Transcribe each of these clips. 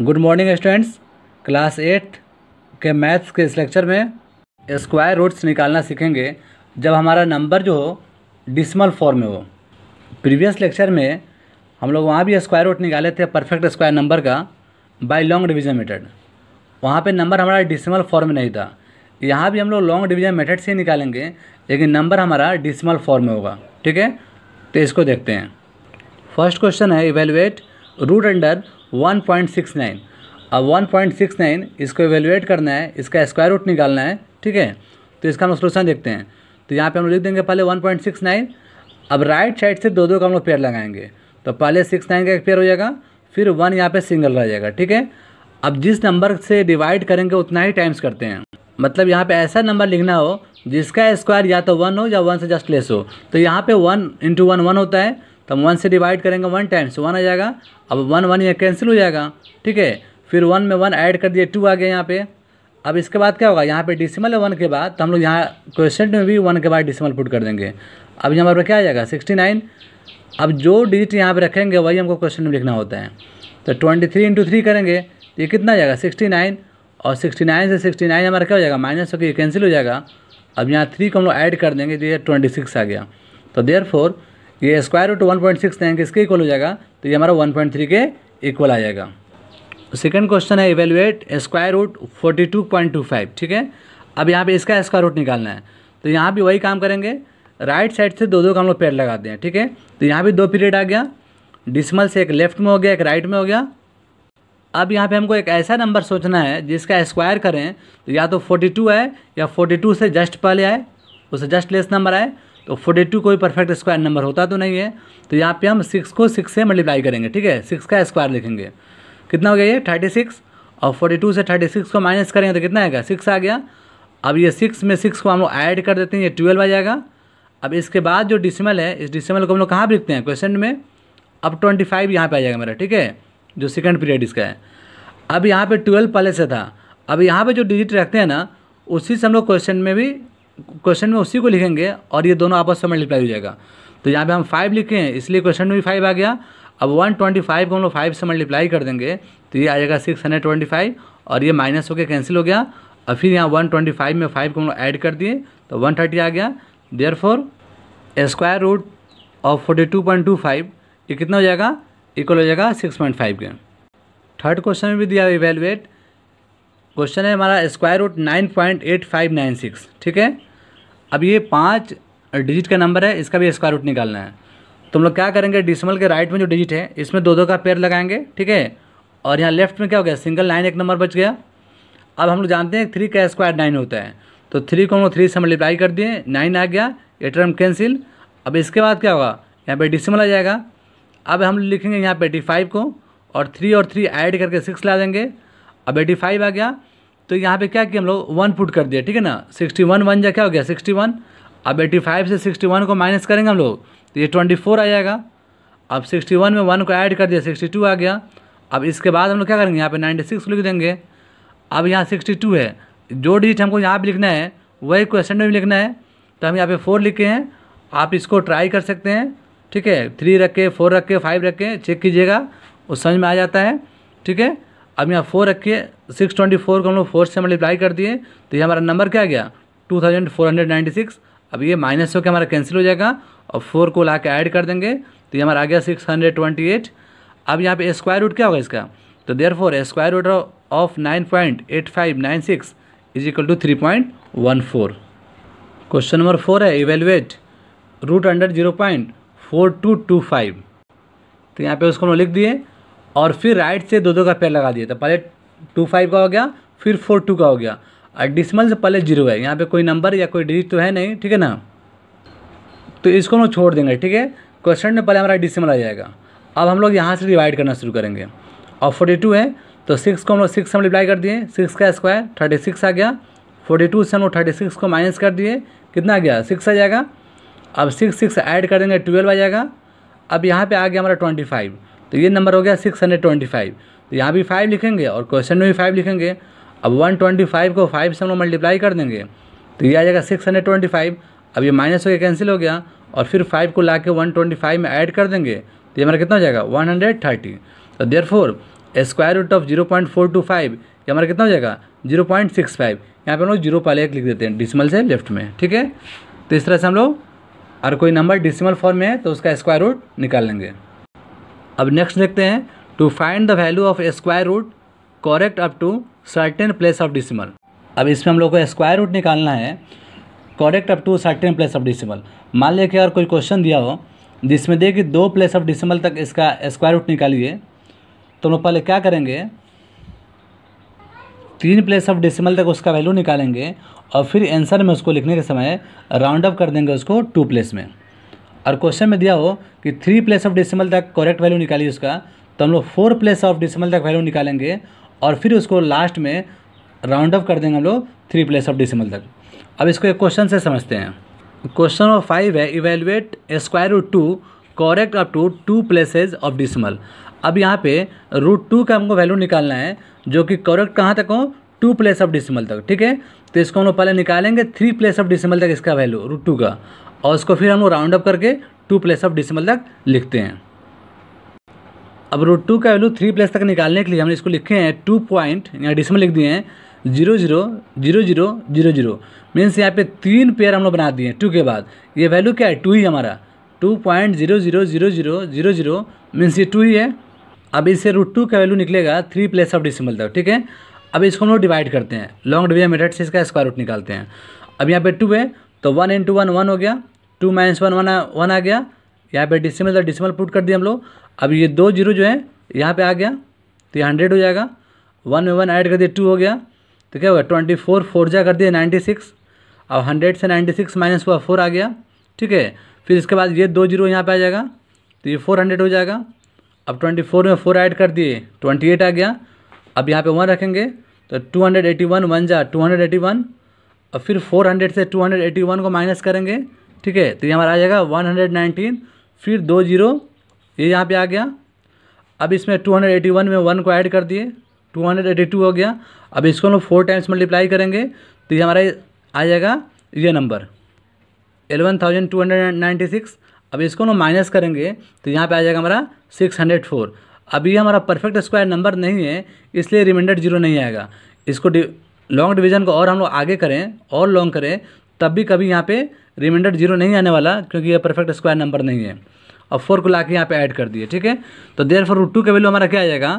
good morning students class eight के maths के इस लेक्चर में स्क्वायर रूट्स निकालना सीखेंगे जब हमारा नंबर जो हो डिसमल फॉर्म में हो प्रीवियस लेक्चर में हम लोग वहाँ भी स्क्वायर रूट निकाले थे परफेक्ट स्क्वायर नंबर का बाय लॉन्ग डिवीजन मेथड वहाँ पे नंबर हमारा डिसमल फॉर्म में नहीं था यहाँ भी हम लोग लॉन्ग डिवीजन मेथड से ही निकालेंगे लेकिन नंबर हमारा डिसमल फॉर्म में होगा ठीक है तो इसको देखते हैं फर्स्ट क्वेश्चन है evaluate root under one point six nine अब वन पॉइंट सिक्स नाइन इसको एवेलुएट करना है इसका स्क्वायर रूट निकालना है ठीक है तो इसका हम सोल्यूशन देखते हैं तो यहाँ पे हम लोग लिख देंगे पहले वन पॉइंट सिक्स नाइन अब राइट साइड से दो दो का हम लोग पेयर लगाएंगे तो पहले सिक्स नाइन का एक पेयर हो जाएगा फिर वन यहाँ पे सिंगल रह जाएगा ठीक है अब जिस नंबर से डिवाइड करेंगे उतना ही टाइम्स करते हैं मतलब यहाँ पर ऐसा नंबर लिखना हो जिसका स्क्वायर या तो वन हो या वन से जस्ट लेस हो तो यहाँ पर वन इंटू वन वन होता है तो हम वन से डिवाइड करेंगे वन टाइम्स वन आ जाएगा अब वन वन ये कैंसिल हो जाएगा ठीक है फिर वन में वन ऐड कर दिए टू आ गया यहाँ पे अब इसके बाद क्या होगा यहाँ पे डिसिमल है वन के बाद तो हम लोग यहाँ क्वेश्चन में भी वन के बाद डिसिमल पुट कर देंगे अब यहाँ पर क्या आ जाएगा सिक्सटी नाइन अब जो डिजिट यहाँ पे रखेंगे वही हमको क्वेश्चन में लिखना होता है तो ट्वेंटी थ्री इंटू थ्री करेंगे तो ये कितना आ जाएगा सिक्सटी नाइन और सिक्सटी नाइन से सिक्सटी नाइन हमारा क्या हो जाएगा माइनस होकर ये कैंसिल हो जाएगा अब यहाँ थ्री को हम लोग ऐड कर देंगे तो ये ट्वेंटी सिक्स आ गया तो देयर फोर ये square root one point six nine इसके इक्वल हो जाएगा तो ये हमारा वन पॉइंट थ्री के इक्वल आ जाएगा सेकेंड तो क्वेश्चन है evaluate square root forty two point two five ठीक है अब यहाँ पे इसका स्क्वायर रूट निकालना है तो यहाँ भी वही काम करेंगे राइट साइड से दो दो का हम लोग पेड़ लगाते हैं ठीक है तो यहाँ भी दो पीरियड आ गया डिसमल से एक लेफ्ट में हो गया एक राइट में हो गया अब यहाँ पे हमको एक ऐसा नंबर सोचना है जिसका स्क्वायर करें तो या तो 42 आए या 42 से जस्ट पहले आए उससे जस्ट लेस नंबर आए तो फोर्टी टू कोई परफेक्ट स्क्वायर नंबर होता तो नहीं है तो यहाँ पे हम सिक्स को सिक्स से मल्टीप्लाई करेंगे ठीक है सिक्स का स्क्वायर लिखेंगे कितना हो गया ये थर्टी सिक्स और फोर्टी टू से थर्टी सिक्स को माइनस करेंगे तो कितना आएगा सिक्स आ गया अब ये सिक्स में सिक्स को हम लोग ऐड कर देते हैं ये ट्वेल्व आ जाएगा अब इसके बाद जो डिसिमल है इस डिसिमल को हम लोग कहाँ पर लिखते हैं क्वेश्चन में अब ट्वेंटी फाइव यहाँ पर आ जाएगा मेरा ठीक है जो सेकेंड पीरियड इसका है अब यहाँ पर ट्वेल्व पहले से था अब यहाँ पर जो डिजिट रखते हैं ना उसी से हम लोग क्वेश्चन में भी क्वेश्चन में उसी को लिखेंगे और ये दोनों आपस में मल्टीप्लाई हो जाएगा तो यहाँ पे हम फाइव लिखे हैं इसलिए क्वेश्चन में भी फाइव आ गया अब वन ट्वेंटी फाइव को हम लोग फाइव से मल्टीप्लाई कर देंगे तो ये आ जाएगा सिक्स हंड्रेड ट्वेंटी फाइव और ये माइनस होकर कैंसिल हो गया और फिर यहाँ वन ट्वेंटी फाइव में फाइव को हम लोग ऐड कर दिए तो वन थर्टी आ गया therefore square root of forty two point two five ये कितना हो जाएगा इक्वल हो जाएगा सिक्स पॉइंट फाइव के थर्ड क्वेश्चन में भी दिया इवेलुएट क्वेश्चन है हमारा square root nine point eight five nine six ठीक है अब ये पाँच डिजिट का नंबर है इसका भी स्क्वायर रूट निकालना है तो हम लोग क्या करेंगे डिसमल के राइट में जो डिजिट है इसमें दो दो का पेयर लगाएंगे ठीक है और यहाँ लेफ्ट में क्या हो गया सिंगल लाइन एक नंबर बच गया अब हम लोग जानते हैं थ्री का स्क्वायर नाइन होता है तो थ्री को हम लोग थ्री से मल्टीप्लाई कर दिए नाइन आ गया ये टर्म कैंसिल अब इसके बाद क्या होगा यहाँ पे डिसिमल आ जाएगा अब हम लिखेंगे यहाँ पे एटी फाइव को और थ्री और थ्री ऐड करके सिक्स ला देंगे अब एटी फाइव आ गया तो यहाँ पे क्या किया हम लोग वन पुट कर दिया ठीक है ना सिक्सटी वन वन जा क्या हो गया सिक्सटी वन अब एटी फाइव से सिक्सटी वन को माइनस करेंगे हम लोग तो ये ट्वेंटी फोर आ जाएगा अब सिक्सटी वन में वन को ऐड कर दिया सिक्सटी टू आ गया अब इसके बाद हम लोग क्या करेंगे यहाँ पे नाइन्टी सिक्स लिख देंगे अब यहाँ सिक्सटी टू है जो डिजिट हमको यहाँ पर लिखना है वही क्वेश्चन में भी लिखना है तो हम यहाँ पर फोर लिखे हैं आप इसको ट्राई कर सकते हैं ठीक है थ्री रख के फोर रख के फाइव रख के चेक कीजिएगा वो समझ में आ जाता है ठीक है अब यहाँ फोर रखिए सिक्स ट्वेंटी फोर को हम लोग फोर से मल्टीप्लाई कर दिए तो ये हमारा नंबर क्या गया two thousand four hundred ninety six अब ये माइनस होकर हमारा कैंसिल हो जाएगा और फोर को ला के ऐड कर देंगे तो ये हमारा आ गया सिक्स हंड्रेड ट्वेंटी एट अब यहाँ पे स्क्वायर रूट क्या होगा इसका तो therefore square root of nine point eight five nine six is equal to three point one four question number four है evaluate root under zero point four two two five तो यहाँ पे उसको हम लिख दिए और फिर राइट से दो दो का पेयर लगा दिया था तो पहले टू फाइव का हो गया फिर फोर टू का हो गया और डिसमल से पहले जीरो है यहाँ पे कोई नंबर या कोई डिजिट तो है नहीं ठीक है ना तो इसको हम लोग छोड़ देंगे ठीक है क्वेश्चन में पहले हमारा डिसमल आ जाएगा अब हम लोग यहाँ से डिवाइड करना शुरू करेंगे और फोर्टी टू है तो सिक्स को हम लोग सिक्स हम डिप्लाई कर दिए सिक्स का स्क्वायर थर्टी सिक्स आ गया फोर्टी टू से हम लोग थर्टी सिक्स को माइनस कर दिए कितना आ गया सिक्स आ जाएगा अब सिक्स सिक्स ऐड कर देंगे ट्वेल्व आ जाएगा अब यहाँ पर आ गया हमारा ट्वेंटी फाइव तो ये नंबर हो गया सिक्स हंड्रेड ट्वेंटी फाइव तो यहाँ भी फाइव लिखेंगे और क्वेश्चन में भी फाइव लिखेंगे अब वन ट्वेंटी फाइव को फाइव से हम लोग मल्टीप्लाई कर देंगे तो ये आ जाएगा सिक्स हंड्रेड ट्वेंटी फाइव अब ये माइनस हो गया कैंसिल हो गया और फिर फाइव को ला के वन ट्वेंटी फाइव में ऐड कर देंगे तो ये हमारा कितना हो जाएगा वन हंड्रेड थर्टी तो therefore square root of zero point four two five ये हमारा कितना हो जाएगा जीरो पॉइंट सिक्स फाइव यहाँ पर हम लोग जीरो पहले एक लिख देते हैं डिसिमल से लेफ्ट में ठीक है तो इस तरह से हम लोग अगर कोई नंबर डिसिमल फॉर्म में है तो उसका स्क्वायर रूट निकाल लेंगे अब नेक्स्ट देखते हैं to find the value of square root correct up to certain place of decimal अब इसमें हम लोग को स्क्वायर रूट निकालना है correct up to certain place of decimal मान लिया कि अगर कोई क्वेश्चन दिया हो जिसमें दे कि दो प्लेस ऑफ डिसिमल तक इसका स्क्वायर रूट निकालिए तो हम लोग पहले क्या करेंगे तीन प्लेस ऑफ डिसिमल तक उसका वैल्यू निकालेंगे और फिर आंसर में उसको लिखने के समय राउंड अप कर देंगे उसको टू प्लेस में और क्वेश्चन में दिया हो कि थ्री प्लेस ऑफ डिसिमल तक करेक्ट वैल्यू निकाली उसका तो हम लोग फोर प्लेस ऑफ डिसिमल तक वैल्यू निकालेंगे और फिर उसको लास्ट में राउंड अप कर देंगे हम लोग थ्री प्लेस ऑफ डिसिमल तक अब इसको एक क्वेश्चन से समझते हैं क्वेश्चन नंबर फाइव है evaluate square root two correct up to two places of decimal अब यहाँ पे रूट टू का हमको वैल्यू निकालना है जो कि करेक्ट कहाँ तक हो टू प्लेस ऑफ डिसिमल तक ठीक है तो इसको हम लोग पहले निकालेंगे थ्री प्लेस ऑफ डिसिमल तक इसका वैल्यू रूट टू का और उसको फिर हम लोग राउंड अप करके टू प्लेस ऑफ डिसमल तक लिखते हैं अब रूट टू का वैल्यू थ्री प्लेस तक निकालने के लिए हमने इसको लिखे हैं टू पॉइंट यहाँ डिसमल लिख दिए हैं zero zero zero zero zero zero means यहाँ पे तीन पेयर हम लोग बना दिए हैं टू के बाद ये वैल्यू क्या है टू ही हमारा two point zero zero zero zero zero zero means ये टू ही है अब इससे रूट टू का वैल्यू निकलेगा थ्री प्लेस ऑफ डिसमल तक ठीक है अब इसको हम लोग डिवाइड करते हैं लॉन्ग डिवीजन मेथड से इसका स्क्वायर रूट निकालते हैं अब यहाँ पे टू है तो वन इंटू वन वन हो गया two minus one one one आ गया यहाँ पे डिसिमल था डिसिमल पुट कर दिया हम लोग अब ये दो जीरो जो है यहाँ पे आ गया तो ये हंड्रेड हो जाएगा वन में वन ऐड कर दिया टू हो गया तो क्या हुआ ट्वेंटी फोर फोर जा कर दिया नाइन्टी सिक्स अब हंड्रेड से नाइन्टी सिक्स माइनस हुआ फोर आ गया ठीक है फिर इसके बाद ये दो जीरो यहाँ पर आ जाएगा तो ये फोर हंड्रेड हो जाएगा अब ट्वेंटी फोर में फोर ऐड कर दिए ट्वेंटी एट आ गया अब यहाँ पर वन रखेंगे तो two hundred eighty one one जा टू हंड्रेड एटी वन और फिर फोर हंड्रेड से टू हंड्रेड एटी वन को माइनस करेंगे ठीक है तो ये हमारा आ जाएगा वन हंड्रेड नाइनटीन फिर दो जीरो ये यहाँ पे आ गया अब इसमें टू हंड्रेड एटी वन में वन को ऐड कर दिए टू हंड्रेड एटी टू हो गया अब इसको हम लोग फोर टाइम्स मल्टीप्लाई करेंगे तो ये हमारा आ जाएगा ये number eleven thousand two hundred ninety six अब इसको हम माइनस करेंगे तो यहाँ पे आ जाएगा हमारा सिक्स हंड्रेड फोर अब ये हमारा परफेक्ट स्क्वायर नंबर नहीं है इसलिए रिमाइंडर जीरो नहीं आएगा इसको लॉन्ग डिवीज़न को और हम लोग आगे करें और लॉन्ग करें तब भी कभी यहाँ पे रिमाइंडर जीरो नहीं आने वाला क्योंकि ये परफेक्ट स्क्वायर नंबर नहीं है और फोर को ला के यहाँ पर ऐड कर दिए ठीक है तो देर फॉर रूट टू का वैल्यू हमारा क्या आ जाएगा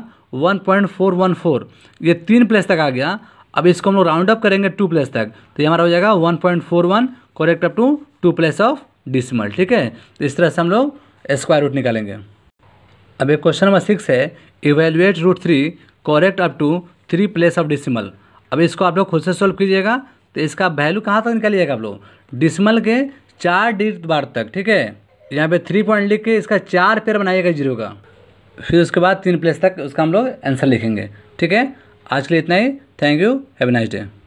one point four one four ये तीन प्लेस तक आ गया अब इसको हम लोग राउंड अप करेंगे टू प्लेस तक तो ये हमारा हो जाएगा one point four one correct up to two place of decimal ठीक है तो इस तरह से हम लोग स्क्वायर रूट निकालेंगे अब एक क्वेश्चन नंबर सिक्स है evaluate root three correct up to three place of decimal अब इसको आप लोग खुद से सोल्व कीजिएगा तो इसका वैल्यू कहाँ तक निकालिएगा आप लोग डिसमल के चार डिट बार तक ठीक है यहाँ पे थ्री पॉइंट लिख के इसका चार पेयर बनाइएगा जीरो का फिर उसके बाद तीन प्लेस तक उसका हम लोग आंसर लिखेंगे ठीक है आज के लिए इतना ही thank you have a nice day